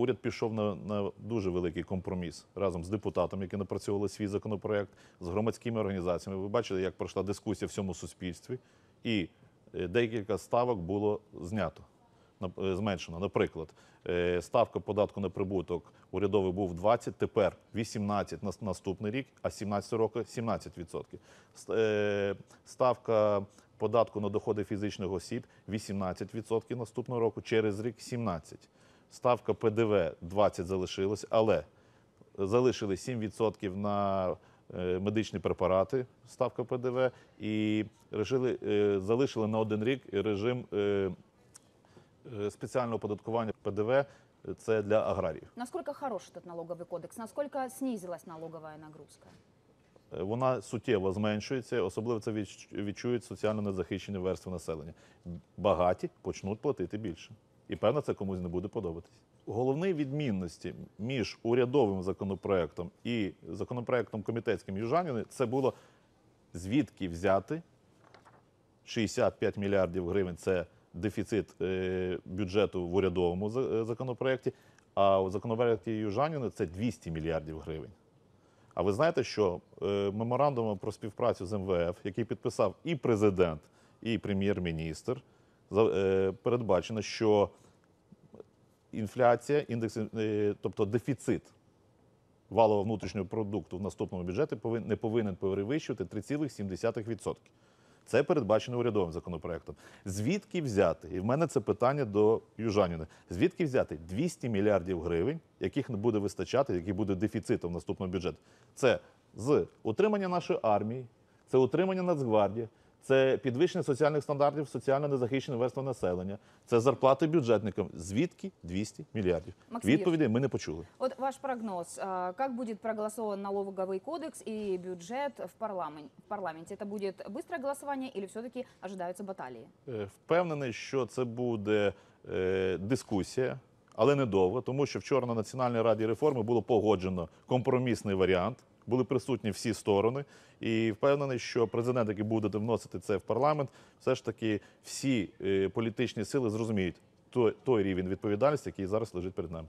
уряд пішов на на дуже великий компроміс разом з депутатами, які напрацьовували свій законопроект, з громадськими організаціями. Ви бачили, як пройшла дискусія в цьому суспільстві, і е, декілька ставок було знято е, зменшено. Наприклад, е, ставка податку на прибуток урядовий був 20, тепер 18 на наступний рік, а 17 років 17%. Ставка податку на доходи фізичних осіб 18% наступного року, через рік 17%. Ставка ПДВ 20 залишилась, але залишили 7% на е, медичні препарати, ставка ПДВ, і режили, е, залишили на один рік режим е, спеціального оподаткування ПДВ. Це для аграріїв. Наскільки хороший цей налоговий кодекс? Наскільки знизилась налогова нагрузка? Вона суттєво зменшується, особливо це відчують соціально незахищені верстви населення. Багаті почнуть платити більше. І певно, це комусь не буде подобатись. Головні відмінності між урядовим законопроектом і законопроектом комітетським Южаніни це було звідки взяти 65 мільярдів гривень це дефіцит е, бюджету в урядовому е, законопроекті. А у законопроекті Южаніни це 200 мільярдів гривень. А ви знаєте, що е, меморандум про співпрацю з МВФ, який підписав і президент, і прем'єр-міністр. Е, передбачено, що інфляція, індекс, е, тобто дефіцит валового внутрішнього продукту в наступному бюджеті не повинен перевищувати 3,7%. Це передбачено урядовим законопроектом. Звідки взяти? І в мене це питання до Южаніна. Звідки взяти 200 мільярдів гривень, яких не буде вистачати, який буде дефіцитом в наступного бюджету? Це з утримання нашої армії, це утримання Нацгвардії, це підвищення соціальних стандартів, соціально незахищене верства населення, це зарплати бюджетникам. Звідки 200 мільярдів? Максим Відповіді ми не почули. От ваш прогноз: як буде проголосован налоговий кодекс і бюджет в парламенті? В парламенті це буде швидке голосування, або все-таки очікуються баталії? Е, впевнений, що це буде е, дискусія. Але недовго, тому що вчора на національній раді реформи було погоджено компромісний варіант, були присутні всі сторони, і впевнений, що президент, який буде вносити це в парламент, все ж таки всі е, політичні сили зрозуміють той той рівень відповідальності, який зараз лежить перед нами.